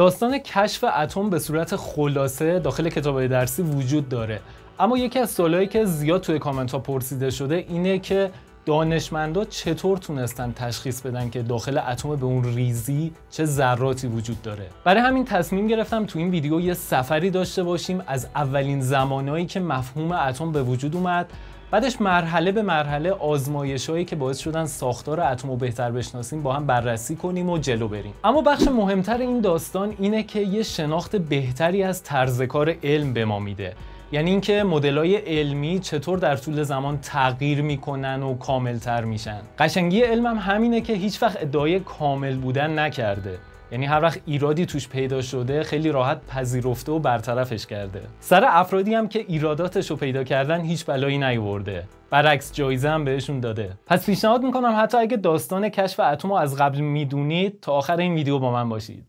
داستان کشف اتم به صورت خلاصه داخل کتاب درسی وجود داره اما یکی از سوالایی که زیاد توی کامنت ها پرسیده شده اینه که دانشمندا چطور تونستن تشخیص بدن که داخل اتم به اون ریزی چه ذراتی وجود داره برای همین تصمیم گرفتم تو این ویدیو یه سفری داشته باشیم از اولین زمانهایی که مفهوم اتم به وجود اومد بعدش مرحله به مرحله آزمایش که باعث شدن ساختار اتمو بهتر بشناسیم با هم بررسی کنیم و جلو بریم اما بخش مهمتر این داستان اینه که یه شناخت بهتری از طرز کار علم به ما میده یعنی اینکه مدلای علمی چطور در طول زمان تغییر میکنن و کاملتر میشن قشنگی علم هم همینه که هیچ وقت ادعای کامل بودن نکرده یعنی هر وقت ایرادی توش پیدا شده خیلی راحت پذیرفته و برطرفش کرده سر افرادی هم که ایراداتش رو پیدا کردن هیچ بلایی نیورده برعکس جایزه هم بهشون داده پس پیشنهاد میکنم حتی اگه داستان کشف اتم رو از قبل میدونید تا آخر این ویدیو با من باشید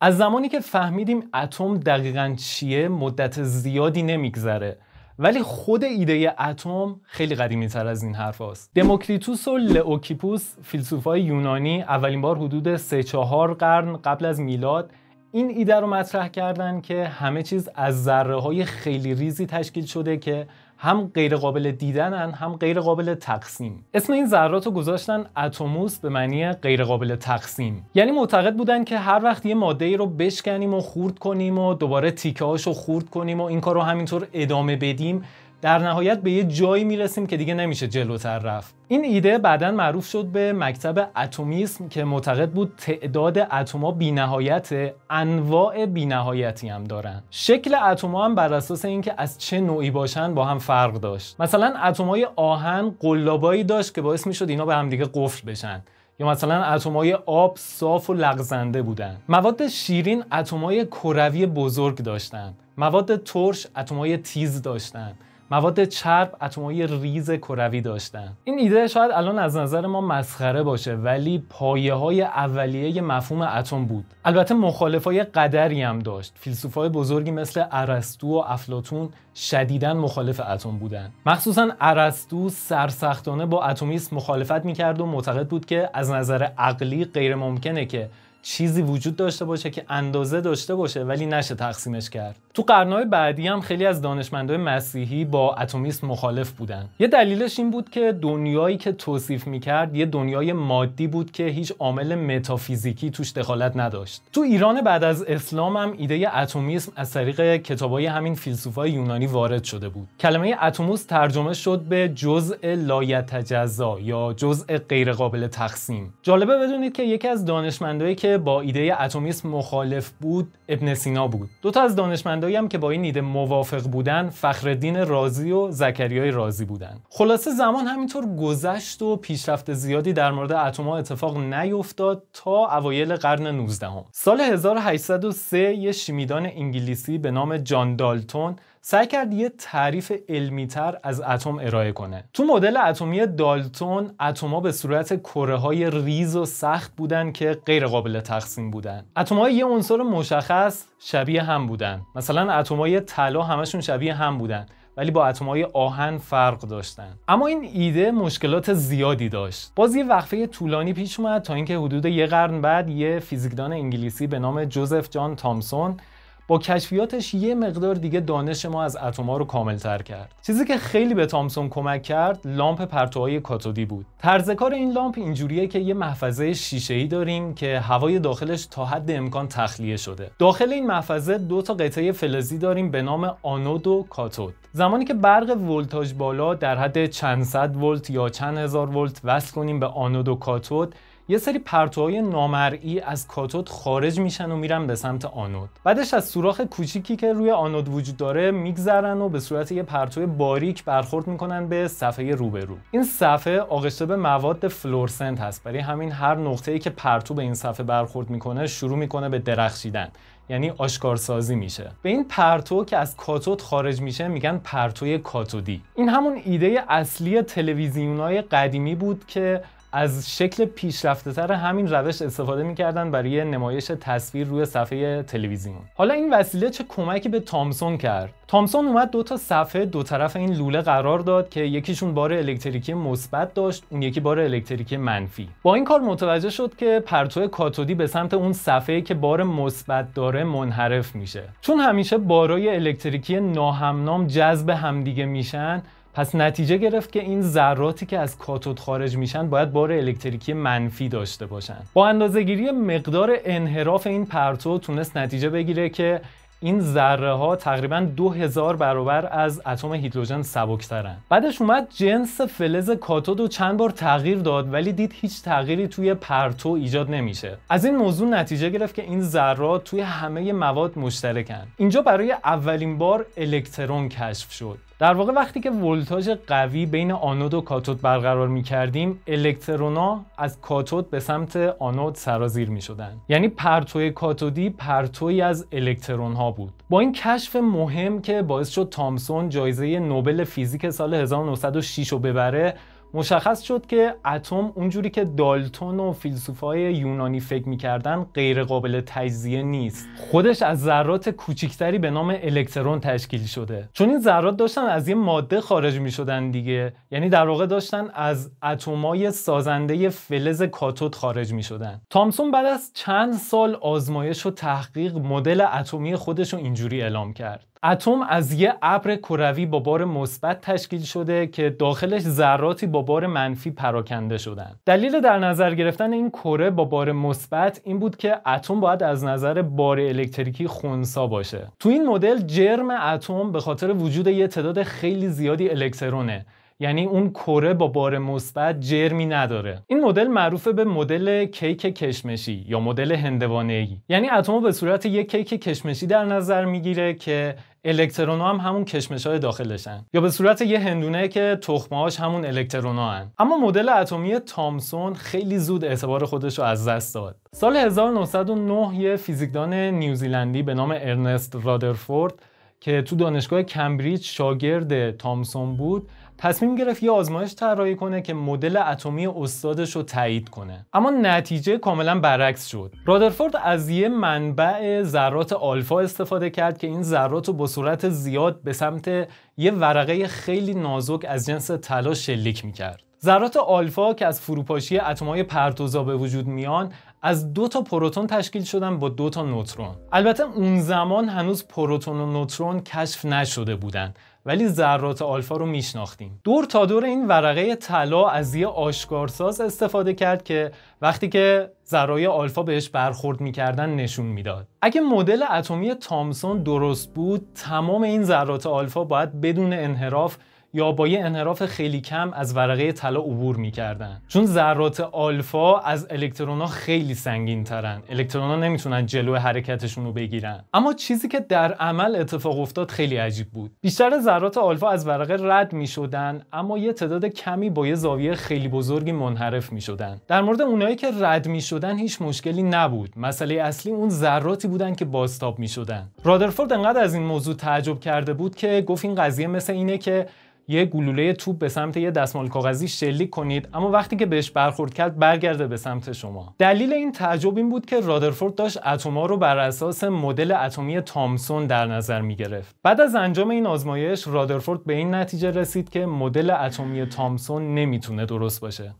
از زمانی که فهمیدیم اتم دقیقا چیه مدت زیادی نمیگذره ولی خود ایده اتم خیلی قدیمی تر از این حرف است. دموکریتوس و لئوکیپوس فیلسوفای یونانی اولین بار حدود 3 4 قرن قبل از میلاد این ایده رو مطرح کردن که همه چیز از ذره های خیلی ریزی تشکیل شده که هم غیر قابل دیدنن هم غیر قابل تقسیم اسم این ذرات رو گذاشتن اتموس به معنی غیر قابل تقسیم یعنی معتقد بودن که هر وقت یه ماده ای رو بشکنیم و خورد کنیم و دوباره تیکه رو خورد کنیم و این کار رو همینطور ادامه بدیم در نهایت به یه جایی میرسیم که دیگه نمیشه جلوتر رفت این ایده بعدا معروف شد به مکتب اتمیسم که معتقد بود تعداد اتما بینهایت انواع بینهایتی هم دارن شکل اتما هم بر اساس اینکه از چه نوعی باشن با هم فرق داشت مثلا اتمای آهن قلابایی داشت که باعث میشد اینا به همدیگه قفل بشن یا مثلا اتمای آب صاف و لغزنده بودن مواد شیرین اتمای کروی بزرگ داشتن مواد ترش اتمای تیز داشتن مواد چرب اتمهای ریز کروی داشتن این ایده شاید الان از نظر ما مسخره باشه ولی پایه های اولیه مفهوم اتم بود البته های قدری هم داشت های بزرگی مثل ارسطو و افلاتون شدیدا مخالف اتم بودن مخصوصا ارسطو سرسختانه با اتمیسم مخالفت میکرد و معتقد بود که از نظر عقلی غیر ممکنه که چیزی وجود داشته باشه که اندازه داشته باشه ولی نشه تقسیمش کرد تو قرنهای بعدی هم خیلی از دانشمندهای مسیحی با اتمیسم مخالف بودن یه دلیلش این بود که دنیایی که توصیف میکرد یه دنیای مادی بود که هیچ عامل متافیزیکی توش دخالت نداشت تو ایران بعد از اسلام هم ایده اتمیسم از طریق کتابای همین فیلسوفای یونانی وارد شده بود کلمه اتموس ترجمه شد به جزء لایتجزا یا جزء غیرقابل تقسیم جالبه بدونید که یکی از دانشمندهایی که با ایده اتمیسم مخالف بود ابن سینا بود دو تا از دانشمندایی هم که با این ایده موافق بودن فخرالدین رازی و زکریای رازی بودن خلاصه زمان همینطور گذشت و پیشرفت زیادی در مورد اتمها اتفاق نیفتاد تا اوایل قرن 19 هم. سال 1803 یه شیمیدان انگلیسی به نام جان دالتون سعی کرد یه تعریف علمیتر از اتم ارائه کنه تو مدل اتمی دالتون اتم‌ها به صورت کره های ریز و سخت بودن که غیر قابل تقسیم بودن اتم های یه عنصر مشخص شبیه هم بودن مثلا اتم های طلا همشون شبیه هم بودن ولی با اتم‌های آهن فرق داشتن اما این ایده مشکلات زیادی داشت باز یه وقفه طولانی پیش اومد تا اینکه حدود یه قرن بعد یه فیزیکدان انگلیسی به نام جوزف جان تامسون با کشفیاتش یه مقدار دیگه دانش ما از اتما رو کاملتر کرد چیزی که خیلی به تامسون کمک کرد لامپ پرتوهای کاتودی بود طرز کار این لامپ اینجوریه که یه محفظه شیشه ای داریم که هوای داخلش تا حد امکان تخلیه شده داخل این محفظه دو تا قطعه فلزی داریم به نام آنود و کاتود زمانی که برق ولتاژ بالا در حد چند صد ولت یا چند هزار ولت وصل کنیم به آنود و کاتود یه سری پرتوهای نامرئی از کاتود خارج میشن و میرن به سمت آنود بعدش از سوراخ کوچیکی که روی آنود وجود داره میگذرن و به صورت یه پرتو باریک برخورد میکنن به صفحه روبرو این صفحه آغشته به مواد فلورسنت هست برای همین هر نقطه‌ای که پرتو به این صفحه برخورد میکنه شروع میکنه به درخشیدن یعنی آشکارسازی میشه به این پرتو که از کاتود خارج میشه میگن پرتوی کاتودی این همون ایده اصلی تلویزیونای قدیمی بود که از شکل پیشرفته تر همین روش استفاده میکردن برای نمایش تصویر روی صفحه تلویزیون حالا این وسیله چه کمکی به تامسون کرد تامسون اومد دو تا صفحه دو طرف این لوله قرار داد که یکیشون بار الکتریکی مثبت داشت اون یکی بار الکتریکی منفی با این کار متوجه شد که پرتو کاتودی به سمت اون صفحه که بار مثبت داره منحرف میشه چون همیشه بارای الکتریکی ناهمنام جذب همدیگه میشن پس نتیجه گرفت که این ذراتی که از کاتود خارج میشن باید بار الکتریکی منفی داشته باشن با اندازهگیری مقدار انحراف این پرتو تونست نتیجه بگیره که این ذره ها تقریبا 2000 برابر از اتم هیدروژن سبکترن بعدش اومد جنس فلز کاتود رو چند بار تغییر داد ولی دید هیچ تغییری توی پرتو ایجاد نمیشه از این موضوع نتیجه گرفت که این ذرات توی همه مواد مشترکن اینجا برای اولین بار الکترون کشف شد در واقع وقتی که ولتاژ قوی بین آنود و کاتود برقرار می کردیم الکترونا از کاتود به سمت آنود سرازیر می شدن یعنی پرتو کاتودی پرتوی از الکترون ها بود با این کشف مهم که باعث شد تامسون جایزه نوبل فیزیک سال 1906 رو ببره مشخص شد که اتم اونجوری که دالتون و فیلسوفای یونانی فکر میکردن غیر قابل تجزیه نیست خودش از ذرات کوچکتری به نام الکترون تشکیل شده چون این ذرات داشتن از یه ماده خارج میشدن دیگه یعنی در واقع داشتن از اتمای سازنده فلز کاتود خارج میشدن تامسون بعد از چند سال آزمایش و تحقیق مدل اتمی خودش رو اینجوری اعلام کرد اتم از یه ابر کروی با بار مثبت تشکیل شده که داخلش ذراتی با بار منفی پراکنده شدن دلیل در نظر گرفتن این کره با بار مثبت این بود که اتم باید از نظر بار الکتریکی خونسا باشه تو این مدل جرم اتم به خاطر وجود یه تعداد خیلی زیادی الکترونه یعنی اون کره با بار مثبت جرمی نداره این مدل معروف به مدل کیک کشمشی یا مدل هندوانه ای یعنی اتمو به صورت یک کیک کشمشی در نظر میگیره که ها هم همون های داخلشن یا به صورت یه هندونه که هاش همون ها هن. اما مدل اتمی تامسون خیلی زود اعتبار خودش رو از دست داد سال 1909 یه فیزیکدان نیوزیلندی به نام ارنست رادرفورد که تو دانشگاه کمبریج شاگرد تامسون بود تصمیم گرفت یه آزمایش طراحی کنه که مدل اتمی استادش رو تایید کنه اما نتیجه کاملا برعکس شد رادرفورد از یه منبع ذرات آلفا استفاده کرد که این ذرات رو با سرعت زیاد به سمت یه ورقه خیلی نازک از جنس طلا شلیک میکرد ذرات آلفا که از فروپاشی اتمهای پرتوزا به وجود میان از دو تا پروتون تشکیل شدن با دو تا نوترون البته اون زمان هنوز پروتون و نوترون کشف نشده بودند ولی ذرات آلفا رو میشناختیم دور تا دور این ورقه طلا از یه آشکارساز استفاده کرد که وقتی که ذرای آلفا بهش برخورد میکردن نشون میداد اگه مدل اتمی تامسون درست بود تمام این ذرات آلفا باید بدون انحراف یا با یه انحراف خیلی کم از ورقه طلا عبور میکردن چون ذرات آلفا از ها خیلی سنگین ترن ها نمیتونن جلو حرکتشون رو بگیرن اما چیزی که در عمل اتفاق افتاد خیلی عجیب بود بیشتر ذرات آلفا از ورقه رد میشدن اما یه تعداد کمی با یه زاویه خیلی بزرگی منحرف میشدن در مورد اونایی که رد میشدن هیچ مشکلی نبود مسئله اصلی اون ذراتی بودن که بازتاب میشدن رادرفورد انقدر از این موضوع تعجب کرده بود که گفت این قضیه مثل اینه که یه گلوله توپ به سمت یه دستمال کاغذی شلیک کنید اما وقتی که بهش برخورد کرد برگرده به سمت شما دلیل این تعجب این بود که رادرفورد داشت اتما رو بر اساس مدل اتمی تامسون در نظر می گرفت بعد از انجام این آزمایش رادرفورد به این نتیجه رسید که مدل اتمی تامسون نمیتونه درست باشه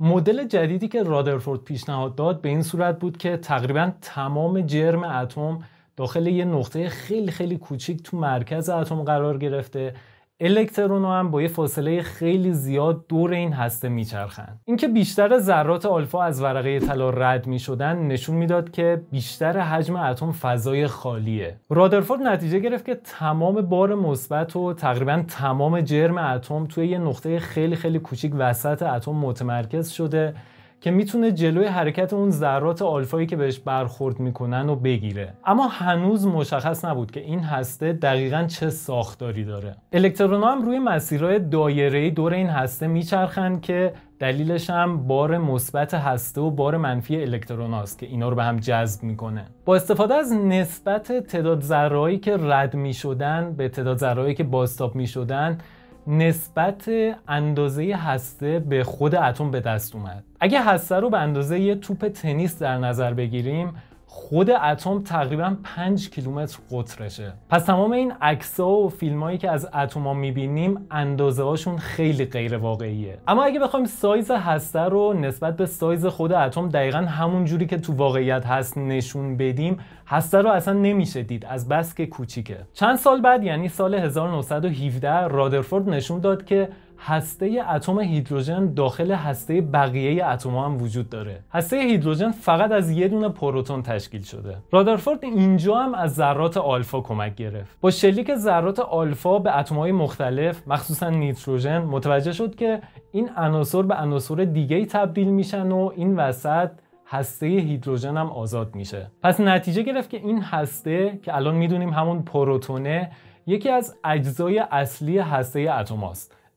مدل جدیدی که رادرفورد پیشنهاد داد به این صورت بود که تقریبا تمام جرم اتم داخل یه نقطه خیلی خیلی کوچیک تو مرکز اتم قرار گرفته الکترون هم با یه فاصله خیلی زیاد دور این هسته میچرخند. اینکه بیشتر ذرات آلفا از ورقه طلا رد میشدن نشون میداد که بیشتر حجم اتم فضای خالیه. رادرفورد نتیجه گرفت که تمام بار مثبت و تقریبا تمام جرم اتم توی یه نقطه خیلی خیلی کوچیک وسط اتم متمرکز شده که میتونه جلوی حرکت اون ذرات آلفایی که بهش برخورد میکنن و بگیره اما هنوز مشخص نبود که این هسته دقیقا چه ساختاری داره الکترون‌ها هم روی مسیرهای دایره‌ای دور این هسته میچرخند که دلیلش هم بار مثبت هسته و بار منفی الکترون است که اینا رو به هم جذب میکنه با استفاده از نسبت تعداد ذرهایی که رد میشدن به تعداد ذرهایی که بازتاب میشدن نسبت اندازه هسته به خود اتم به دست اومد اگه هسته رو به اندازه یه توپ تنیس در نظر بگیریم خود اتم تقریبا 5 کیلومتر قطرشه پس تمام این عکس‌ها و فیلمایی که از اتم‌ها می‌بینیم اندازه هاشون خیلی غیر واقعیه اما اگه بخوایم سایز هسته رو نسبت به سایز خود اتم دقیقا همون جوری که تو واقعیت هست نشون بدیم هسته رو اصلا نمیشه دید از بس که کوچیکه چند سال بعد یعنی سال 1917 رادرفورد نشون داد که هسته اتم هیدروژن داخل هسته بقیه اتم هم وجود داره هسته هیدروژن فقط از یه دونه پروتون تشکیل شده رادرفورد اینجا هم از ذرات آلفا کمک گرفت با شلیک ذرات آلفا به های مختلف مخصوصا نیتروژن متوجه شد که این عناصر به عناصر دیگه تبدیل میشن و این وسط هسته هیدروژن هم آزاد میشه پس نتیجه گرفت که این هسته که الان میدونیم همون پروتونه یکی از اجزای اصلی هسته اتم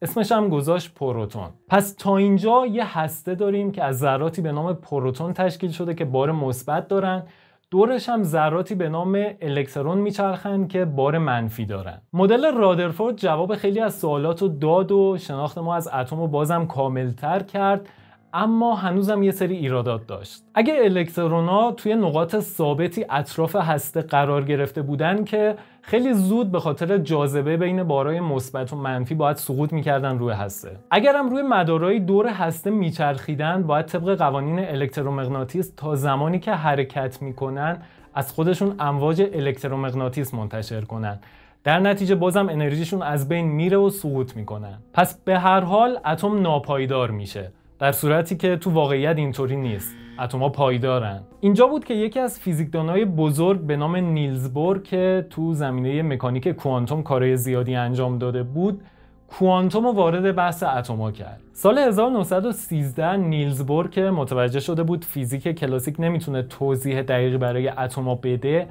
اسمش هم گذاشت پروتون پس تا اینجا یه هسته داریم که از ذراتی به نام پروتون تشکیل شده که بار مثبت دارن دورش هم ذراتی به نام الکترون میچرخند که بار منفی دارن مدل رادرفورد جواب خیلی از سوالات رو داد و شناخت ما از اتم رو بازم کاملتر کرد اما هنوزم یه سری ایرادات داشت اگه الکترونا توی نقاط ثابتی اطراف هسته قرار گرفته بودن که خیلی زود به خاطر جاذبه بین بارای مثبت و منفی باید سقوط میکردن روی هسته اگرم روی مدارای دور هسته میچرخیدن باید طبق قوانین الکترومغناطیس تا زمانی که حرکت میکنن از خودشون امواج الکترومغناطیس منتشر کنن در نتیجه بازم انرژیشون از بین میره و سقوط میکنن پس به هر حال اتم ناپایدار میشه در صورتی که تو واقعیت اینطوری نیست ها پایدارن اینجا بود که یکی از فیزیکدانهای بزرگ به نام نیلز بور که تو زمینه مکانیک کوانتوم کارهای زیادی انجام داده بود کوانتوم رو وارد بحث اتما کرد سال 1913 نیلز بور که متوجه شده بود فیزیک کلاسیک نمیتونه توضیح دقیقی برای اتما بده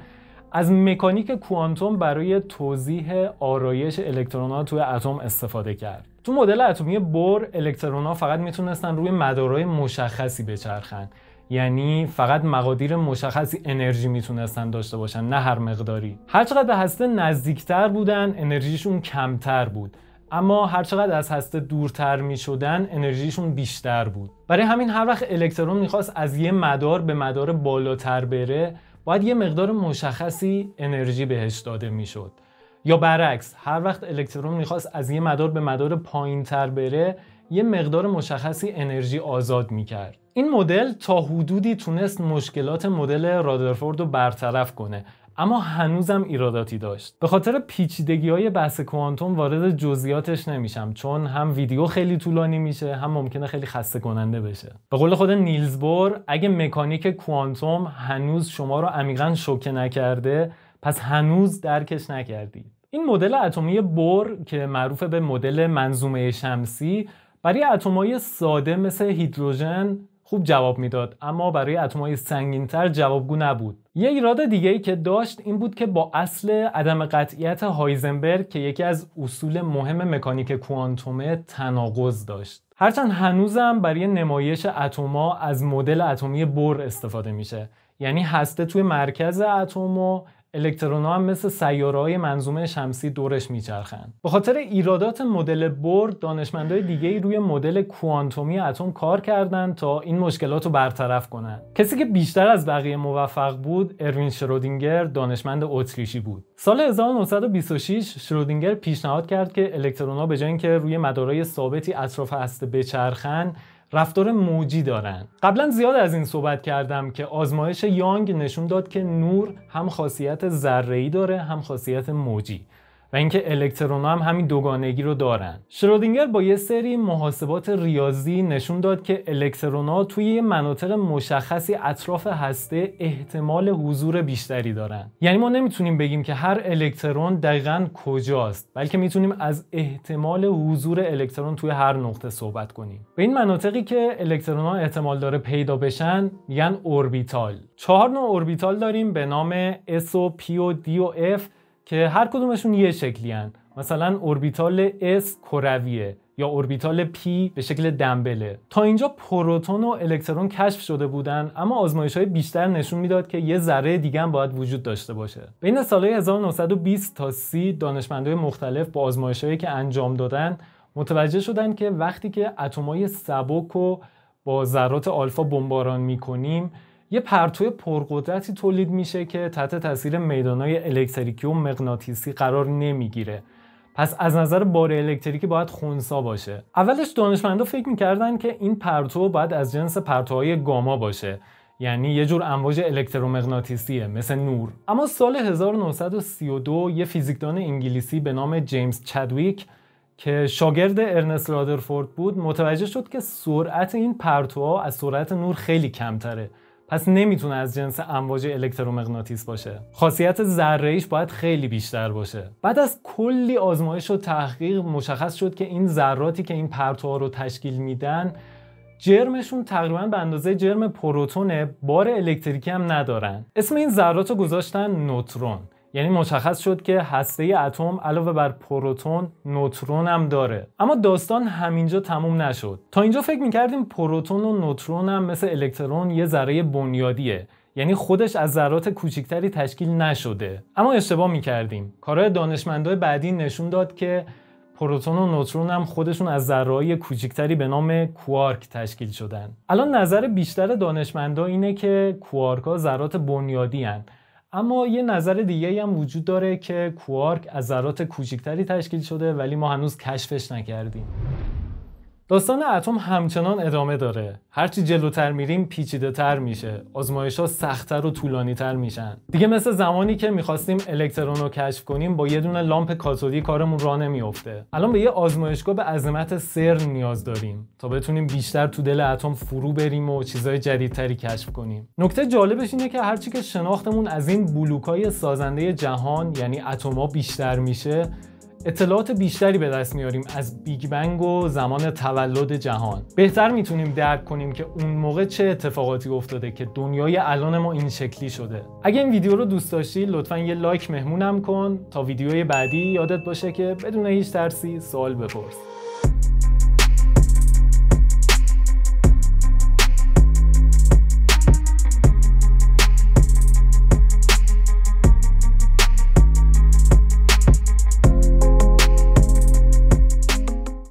از مکانیک کوانتوم برای توضیح آرایش الکترون ها توی اتم استفاده کرد تو مدل اتمی بور الکترون ها فقط میتونستن روی مدارهای مشخصی بچرخن یعنی فقط مقادیر مشخصی انرژی میتونستن داشته باشن نه هر مقداری هرچقدر به هسته نزدیکتر بودن انرژیشون کمتر بود اما هرچقدر از هسته دورتر می انرژیشون بیشتر بود برای همین هر وقت الکترون میخواست از یه مدار به مدار بالاتر بره باید یه مقدار مشخصی انرژی بهش داده میشد یا برعکس هر وقت الکترون میخواست از یه مدار به مدار پایین تر بره یه مقدار مشخصی انرژی آزاد میکرد این مدل تا حدودی تونست مشکلات مدل رادرفورد رو برطرف کنه اما هنوزم ایراداتی داشت به خاطر پیچیدگی های بحث کوانتوم وارد جزئیاتش نمیشم چون هم ویدیو خیلی طولانی میشه هم ممکنه خیلی خسته کننده بشه به قول خود نیلز بور اگه مکانیک کوانتوم هنوز شما رو عمیقا شوکه نکرده پس هنوز درکش نکردید این مدل اتمی بور که معروف به مدل منظومه شمسی برای اتمای ساده مثل هیدروژن خوب جواب میداد اما برای اتمای سنگینتر جوابگو نبود یه ایراد دیگه ای که داشت این بود که با اصل عدم قطعیت هایزنبرگ که یکی از اصول مهم مکانیک کوانتومه تناقض داشت هرچند هنوزم برای نمایش اتما از مدل اتمی بور استفاده میشه یعنی هسته توی مرکز اتم و الکترون هم مثل سیاره منظومه شمسی دورش میچرخند به خاطر ایرادات مدل بور دانشمندای دیگه روی مدل کوانتومی اتم کار کردند تا این مشکلات رو برطرف کنند کسی که بیشتر از بقیه موفق بود اروین شرودینگر دانشمند اتریشی بود سال 1926 شرودینگر پیشنهاد کرد که الکترونها به جای اینکه روی مدارای ثابتی اطراف هسته بچرخند رفتار موجی دارن قبلا زیاد از این صحبت کردم که آزمایش یانگ نشون داد که نور هم خاصیت ذره‌ای داره هم خاصیت موجی اینکه الکترون هم همین دوگانگی رو دارن شرودینگر با یه سری محاسبات ریاضی نشون داد که الکترون توی یه مناطق مشخصی اطراف هسته احتمال حضور بیشتری دارن یعنی ما نمیتونیم بگیم که هر الکترون دقیقا کجاست بلکه میتونیم از احتمال حضور الکترون توی هر نقطه صحبت کنیم به این مناطقی که الکترون ها احتمال داره پیدا بشن میگن یعنی اوربیتال چهار نوع اوربیتال داریم به نام S و P و D و F که هر کدومشون یه شکلی هن. مثلا اوربیتال S کرویه یا اوربیتال P به شکل دمبله. تا اینجا پروتون و الکترون کشف شده بودن اما آزمایش بیشتر نشون میداد که یه ذره دیگه هم باید وجود داشته باشه بین سالهای 1920 تا 30 دانشمندهای مختلف با آزمایش که انجام دادن متوجه شدن که وقتی که اتمای سبک و با ذرات آلفا بمباران میکنیم یه پرتو پرقدرتی تولید میشه که تحت تاثیر میدانهای الکتریکی و مغناطیسی قرار نمیگیره پس از نظر بار الکتریکی باید خونسا باشه اولش دانشمندا فکر میکردن که این پرتو باید از جنس پرتوهای گاما باشه یعنی یه جور امواج الکترومغناطیسیه مثل نور اما سال 1932 یه فیزیکدان انگلیسی به نام جیمز چدویک که شاگرد ارنست رادرفورد بود متوجه شد که سرعت این پرتوها از سرعت نور خیلی کمتره پس نمیتونه از جنس امواج الکترومغناطیس باشه خاصیت ذره باید خیلی بیشتر باشه بعد از کلی آزمایش و تحقیق مشخص شد که این ذراتی که این پرتوها رو تشکیل میدن جرمشون تقریبا به اندازه جرم پروتونه بار الکتریکی هم ندارن اسم این ذرات رو گذاشتن نوترون یعنی مشخص شد که هسته اتم علاوه بر پروتون نوترون هم داره اما داستان همینجا تموم نشد تا اینجا فکر میکردیم پروتون و نوترون هم مثل الکترون یه ذره بنیادیه یعنی خودش از ذرات کوچکتری تشکیل نشده اما اشتباه میکردیم کارهای دانشمندهای بعدی نشون داد که پروتون و نوترون هم خودشون از ذرات کوچکتری به نام کوارک تشکیل شدن الان نظر بیشتر دانشمندا اینه که کوارک ذرات بنیادی اما یه نظر دیگه هم وجود داره که کوارک از ذرات کوچکتری تشکیل شده ولی ما هنوز کشفش نکردیم داستان اتم همچنان ادامه داره هرچی جلوتر میریم پیچیده تر میشه آزمایش ها سختتر و طولانی تر میشن دیگه مثل زمانی که میخواستیم الکترون رو کشف کنیم با یه دونه لامپ کاتودی کارمون راه نمیافته الان به یه آزمایشگاه به عظمت سر نیاز داریم تا بتونیم بیشتر تو دل اتم فرو بریم و چیزهای جدیدتری کشف کنیم نکته جالبش اینه که هرچی که شناختمون از این بلوکای سازنده جهان یعنی اتمها بیشتر میشه اطلاعات بیشتری به دست میاریم از بیگ بنگ و زمان تولد جهان بهتر میتونیم درک کنیم که اون موقع چه اتفاقاتی افتاده که دنیای الان ما این شکلی شده اگه این ویدیو رو دوست داشتی لطفا یه لایک مهمونم کن تا ویدیوی بعدی یادت باشه که بدون هیچ ترسی سوال بپرس